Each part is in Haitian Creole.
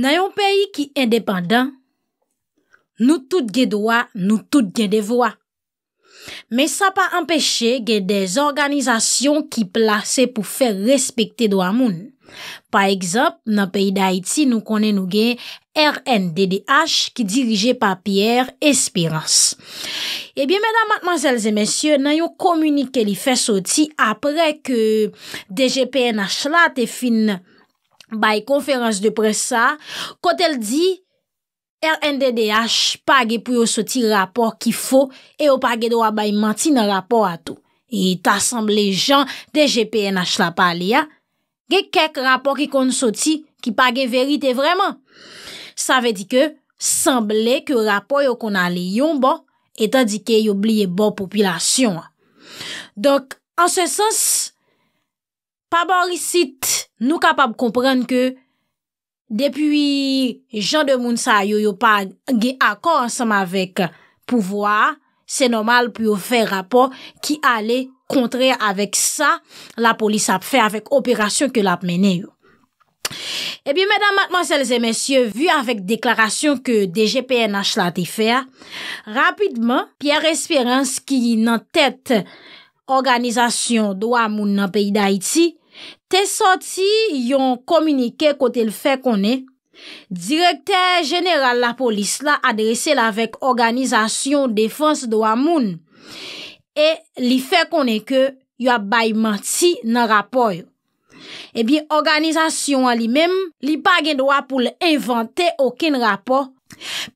Nan yon peyi ki endepandan, nou tout gen doa, nou tout gen devoa. Men sa pa empeshe gen dez organizasyon ki plase pou fe respekte doa moun. Pa ekzop, nan peyi da iti nou konen nou gen RNDDH ki dirije pa Pierre Espérance. Ebyen mena matmazelze mensyo, nan yon komunike li fe soti apre ke DGPNH la te fin nan. bay konferans de presa kote el di LNDDH page pou yo soti rapor ki fo e yo page do a bay manti nan rapor ato e ta sanble jan DGPN ach la pale ya ge kek rapor ki kon soti ki page verite vreman sa ve di ke sanble ke rapor yo kon ale yon ba etan di ke yo bliye ba popilasyon donk an se sens pa bari sit Nou kapab komprenn ke depi jan de moun sa yo yo pa ge akon ansam avek pouvoa, se nomal pou yo fe rapor ki ale kontre avek sa la polis ap fe avek operasyon ke lap mene yo. E eh bi menan matman selze mensyo, vu avek deklarasyon ke DGPN ach la te fe, rapidman, Pierre Esperance ki nan tet organizasyon do a moun nan peyi da iti, Te soti yon komunike kote l fe konen, direkter jeneral la polis la adrese la vek Organizasyon Defens do Amoun e li fe konen ke yon baymant si nan rapor. E eh bi, Organizasyon li men, li pa gen do a pou le invante okin rapor,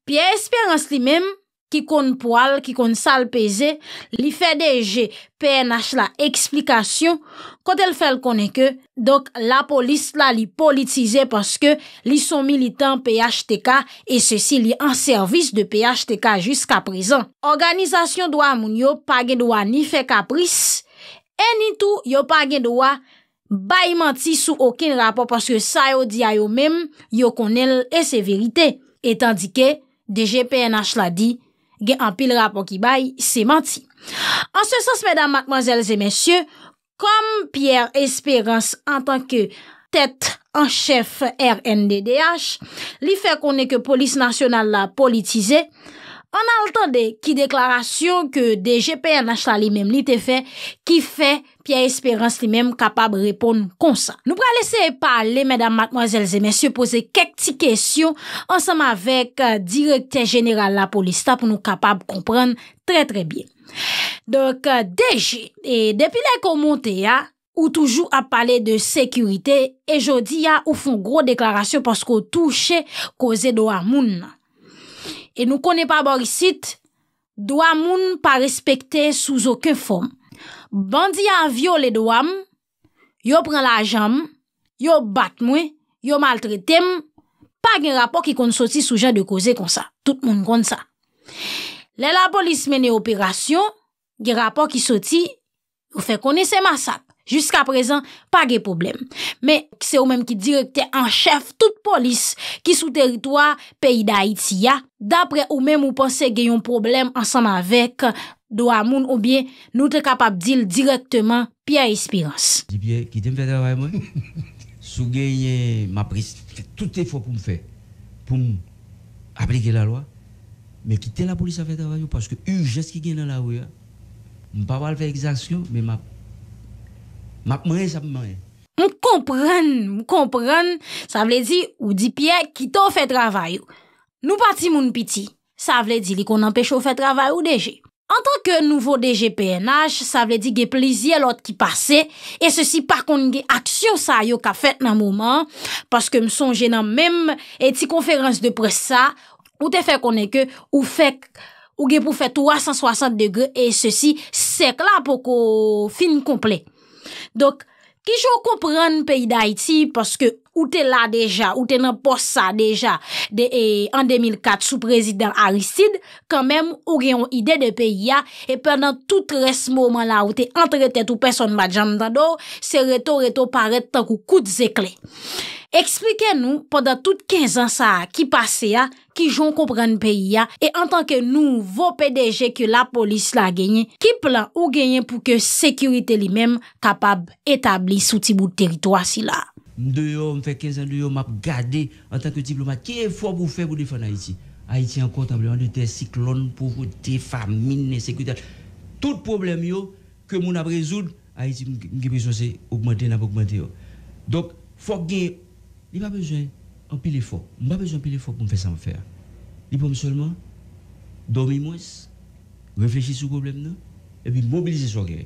pi espyrans li men, ki kon poal, ki kon salpeze, li fe deje PNH la eksplikasyon, kote l fel konen ke, donk la polis la li politize paske li son militan PHTK e se si li anservis de PHTK jiska prezan. Organizasyon doa moun yo pa gen doa ni fe kapris, e ni tou yo pa gen doa baymanti sou okin rapor paske sa yo di a yo mem yo konen l ese verite, etan dike deje PNH la di gen an pil rapon ki bay, se manti. An se sens, mèdam, matmanjèlzè, mèsyè, kom Pierre Espérance an tanke tèt an chèf RNDDH, li fè konè ke Polis National la politize, an se sens, mèdam, mèdam, mèsyè, mèsyè, An al tande ki deklarasyon ke deje pe an achta li mem li te fe, ki fe pi a esperans li mem kapab repon kon sa. Nou pre a lese pale, medan matmoazelze, men syo pose kek ti kesyon ansam avek direkter jeneral la polista pou nou kapab kompran tre tre bien. Donk euh, deje, depi la komonte ya, ou toujou ap pale de sekurite, e jodi ya ou fon gro deklarasyon pasko touche koze do amoun nan. E nou kone pa borisit, doa moun pa respekte souz ouke form. Bandi an vyo le doam, yo pren la jam, yo batmwe, yo maltretem, pa gen rapor ki kon soti souja de koze kon sa. Tout moun kon sa. Le la polis men e operasyon, gen rapor ki soti, yo fe kone se masak. Jusk aprezen, pa ge problem. Me, se ou menm ki direkte an chef tout polis ki sou teritoa peyi da Haiti ya, dapre ou menm ou pense ge yon problem ansan avek, do amoun ou bien nou te kapap dil direkteman piya espirans. Di bien, kite m fede avay mwen, sou genye ma pris. Fè tout e fò pou m fè, pou m aplike la loa, me kite la polis an fede avay yo, paske yon jes ki genye la ou ya, m pa wal fè exaksyon, me map. Mou kompren, mou kompren, sa vle di ou di piè ki tou fè travay ou. Nou pati moun piti, sa vle di li kon an pechou fè travay ou DG. An tanke nouvo DG PNH, sa vle di ge plizye lot ki pase, e sosi par kon ge aksyon sa yo ka fèt nan mouman, paske msonje nan mèm eti konferans de presa, ou te fè konen ke ou fèk, ou ge pou fèt 360 degre, e sosi sek la pou kon fin komplek. Dok, ki jò kompran pe iday ti paske ou te la deja, ou te nan pos sa deja en 2004 sou prezident Aristide kanmem ou gen yon ide de peyi ya e pendant tout res moment la ou te entrete ou person madjan nan ta do se reto reto paret tan kou kout zekle eksplike nou, pendant tout 15 ans sa ki pase ya, ki jon kompren peyi ya e an tanke nou vo PDG ke la polis la genye ki plan ou genye pou ke sekurite li mem kapab etabli sou tibou teritoa si la deux me fait 15 ans dehors, m'a gardé en tant que diplomate. Qui est fort pour faire pour défendre Haïti Haïti encore tremblement de terre, cyclone, pauvreté, famine, insécurité. Tout problème yo, que mon a résoudre, Haïti m'a besoin c'est augmenter, n'a augmenter. Donc, faut gagner. Il n'y a pas besoin d'un pile effort. Il n'y a pas besoin d'un pile effort pour me faire ça en faire. Il faut seulement dormir moins, réfléchir sur le problème, et puis mobiliser son gars.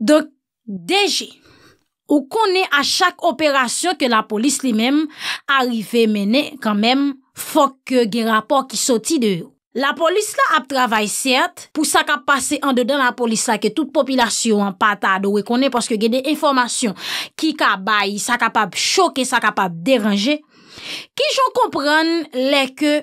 Donc, déjà. Ou konè a chak operasyon ke la polis li mèm Arrive menè kan mèm Fok ke gen rapor ki soti de ou La polis la ap travay siert Pou sa ka pase an de den la polis la Ke tout popilasyon pata Do we konè paske gen de informasyon Ki ka bay, sa kapab choke, sa kapab deranje Ki joun komprèn le ke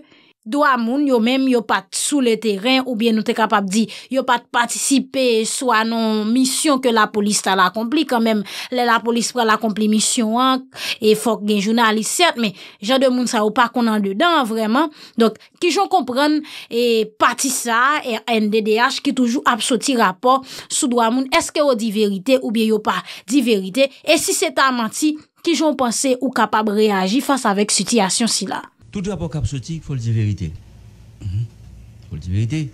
Dwa moun yo mèm yo pat sou le teren ou bien nou te kapab di yo pat patisipe sou anon misyon ke la polis ta la kompli kan mèm. La polis pral la kompli misyon an, e fok gen jounalist, cert mèm, jan de moun sa ou pa konan dedan, vreman. Donk, ki joun kompran e pati sa, e NDDH ki toujou apsoti rapor sou dwa moun, eske ou di verite ou bien yo pa di verite. E si se ta manti, ki joun panse ou kapab reagi fasa vek sityasyon si la? tout rapport cap sorti, il faut le dire vérité. Il mhm. faut le dire vérité.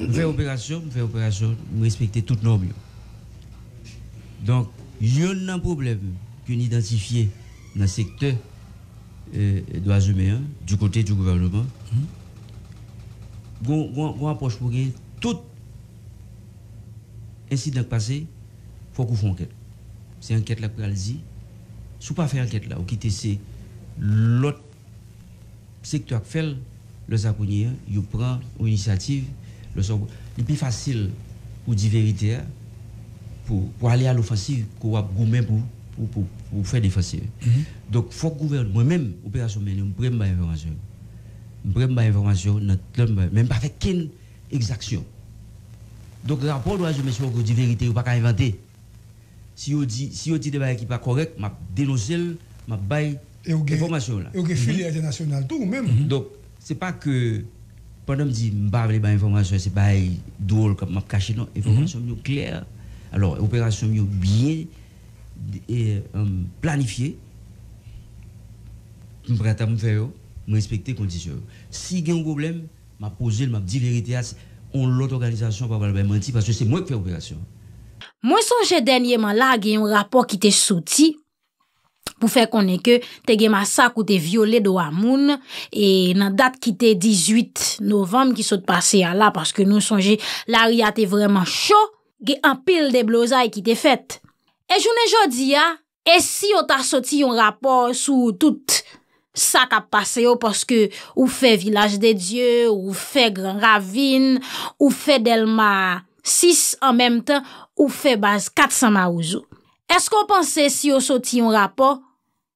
On mhm. fait opération, je fais opération, je respecte toutes normes. Donc, il y a un problème qu'on identifie dans le secteur euh, l'Azuméen, du côté du gouvernement. Mhm. On approche pour que tout incident passé, il faut qu'on fasse enquête. C'est une enquête là pour Si vous ne pas faire enquête là, ou quitter l'autre tu as fait le zakonye, il prend une initiative, le Il plus facile pour dire vérité hein, pour, aller à l'offensive que va pour pour, pour, pour faire défensive. Mm faut Donc faut gouvernement moi-même opération mener me prendre information. prends ma information même pas avec qu'une exaction. Donc rapport doit je suis dit vérité ou pas inventer. Si on dit si on dit des choses qui pas correct, m'a dénoncer, m'a bail et vous information Et filières mhm. filière internationale tout même. Mhm. Donc c'est pas que pendant me dit pas les information c'est pas drôle comme m'a caché non information mhm. claire. Alors opération bien euh, planifiée. Je prête à me faire me respecter conditions. Si il y a un problème, m'a posé, m'a dit vérité on l'autre organisation pas mentir parce que c'est moi qui fais l'opération. Moi, sonje dernièrement là y un un rapport qui était sorti pou fè konen ke te ge masak ou te viole do amoun, e nan dat ki te 18 novem ki sot pase ya la, paske nou sonje la ria te vreman chou, ge an pil de blozay ki te fèt. E jounen jodi ya, e si yo ta soti yon rapor sou tout sa kap pase yo, paske ou fè Vilaj de Diyo, ou fè Gran Ravine, ou fè Delma 6, ou fè Baz 400 Marouzou. Es kon panse si yo soti yon rapor,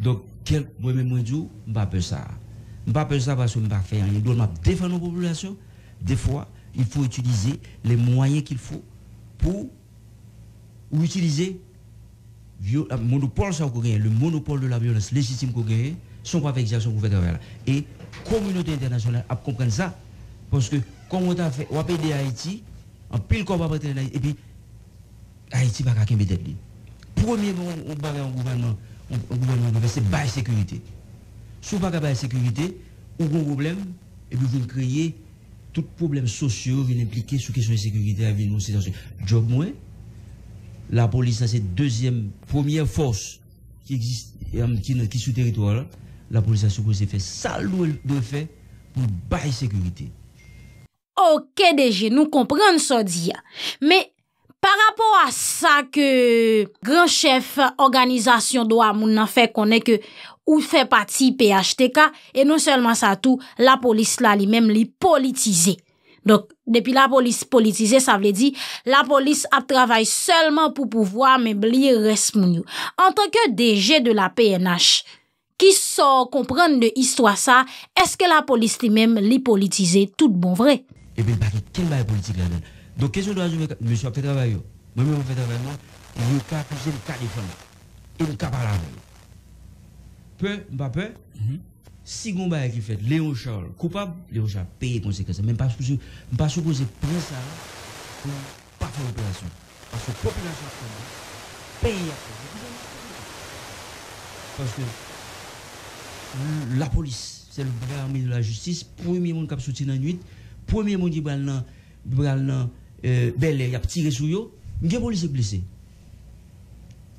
Donc, moi-même, moi, je ne pas faire ça. Je ne pas ça parce que je ne pas faire rien. dois défendre nos populations. Des fois, il faut utiliser les moyens qu'il faut pour utiliser le monopole, ça, le monopole de la violence légitime qu'on gagne, sans avec Et la communauté internationale a compris ça. Parce que, comme on a fait, on a aidé Haïti, en pile qu'on va Haïti, et puis, Haïti va pas qu'un Premier, on pas un gouvernement gouvernement doit c'est bail sécurité. Si vous pas bail sécurité, vous avez un problème, et puis vous créez tout problème social, vous impliquer sur question de sécurité, à nous c'est Job moins, la police, c'est deuxième, première force qui existe, euh, qui, sur le territoire la police a supposé faire ça, doit faire pour bail sécurité. Ok deje, nous kompran so dit, mais Par rapport non a sa ke gran chef organizasyon do a moun nan fe konen ke ou fe pati PHTK, e nou selman sa tou, la polis la li mem li politize. Dok, depi la polis politize, sa vle di, la polis ap travay selman pou pouvoi, me bli res moun yo. En tanke deje de la PNH, ki so komprenne de histwa sa, eske la polis li mem li politize tout bon vre? E eh bin baki, kel bay politize? Donc, qu'est-ce que je question de monsieur a fait travail. Moi-même, je fais travail, je vais accuser le téléphone. Et je cas de pas Peu, pas bah, peu, mhm. Si vous avez qui fait Léon Charles coupable, Léon Charles paye les conséquences. Même pas supposé, pas supposé prendre ça pour pas faire l'opération. Parce que la population paye Parce que la police, c'est le bras armé de la justice, premier monde qui a soutenu la nuit, premier monde qui a euh, belle il il a tiré sur eux, il y a police blessé.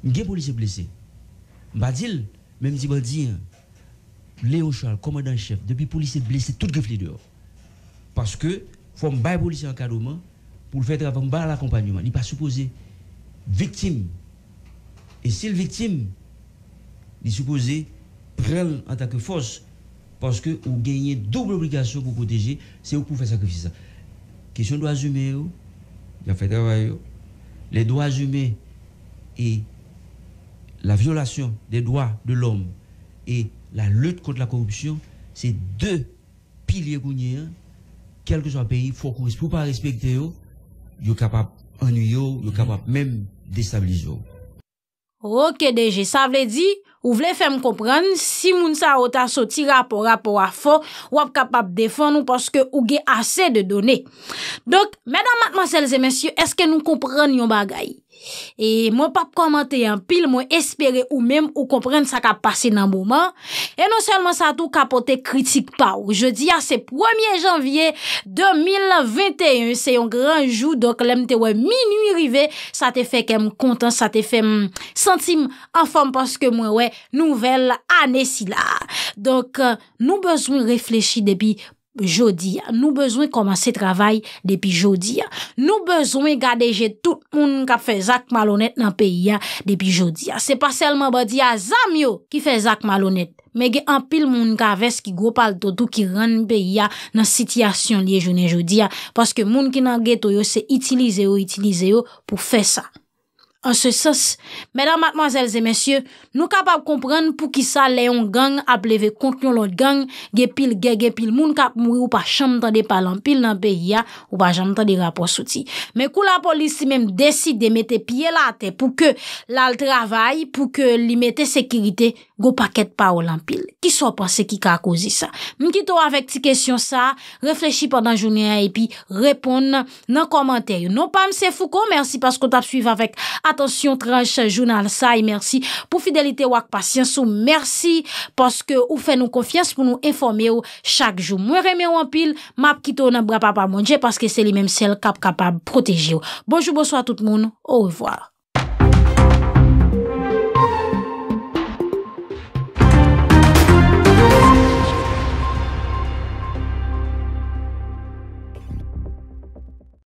Il y a policier blessé. Je même si je dire Léo Charles, commandant-chef, depuis policier blessé, tout est dehors. Parce que, il faut me policier en cadre pour le faire travail, me l'accompagnement. Il n'est pas supposé victime. Et si le victime, il est supposé prendre en tant que force parce que vous gagnez double obligation pour protéger, c'est vous pour faire sacrifice. Question de assumer, les droits humains et la violation des droits de l'homme et la lutte contre la corruption, c'est deux piliers a, hein. quel que soit le pays, faut qu'on ne pas respecter, ils sont capables d'ennuyer, ils mm-hmm. capable même déstabiliser. Roke deje, sa vle di, ou vle fe m kompran, si moun sa ota soti rapo rapo a fo, wap kapap defon nou paske ou ge ase de done. Dok, mèdam matman selze mensyo, eske nou kompran yon bagayi? E mwen pap komante yon pil mwen espere ou mèm ou komprende sa ka pase nan mouman E non selman sa tou kapote kritik pa ou Je di a se 1 janvye 2021 se yon gran jou Dok lem te wè mi nui rive sa te fe kem kontan Sa te fe sentim an fom paske mwen wè nouvel ane si la Dok euh, nou bezwen reflechi debi poum Jodi ya, nou bezwen komanse travay depi jodi ya Nou bezwen gadeje tout moun ka fe zak malonet nan peyi ya depi jodi ya Se pa selman ba di ya zam yo ki fe zak malonet Me ge an pil moun ka ves ki gwo pal to tou ki ran peyi ya nan sityasyon liye jodi ya Paske moun ki nan geto yo se itilize yo, itilize yo pou fe sa an se sos. Mèdam, matmazèlze, mèsyè, nou kapap komprenn pou ki sa leyon gang ap leve kont nyon lot gang, ge pil, ge, ge pil, moun kap mwou ou pa chanm ta de palan pil nan pe ya ou pa chanm ta de rapos soti. Mè kou la polisi mèm desi de mette piye late pou ke lal travay, pou ke li mette sekirite go paket pa ou lan pil. Ki so pa se ki ka akosi sa. Mkito avèk ti kesyon sa, reflechi padan jouni an epi, repon nan komantèyo. Non pam se fou kon, mènsi paskout ap suiv avèk Atensyon tranche jounal sa e mersi pou fidelite wak pasyansou. Mersi paske ou fe nou konfians pou nou informe ou chak jou. Mwen reme ou anpil, map kito nan bra pa pa mounje paske se li menm sel kap kapab proteji ou. Bonjou, bonsoy a tout moun, ouwevoi.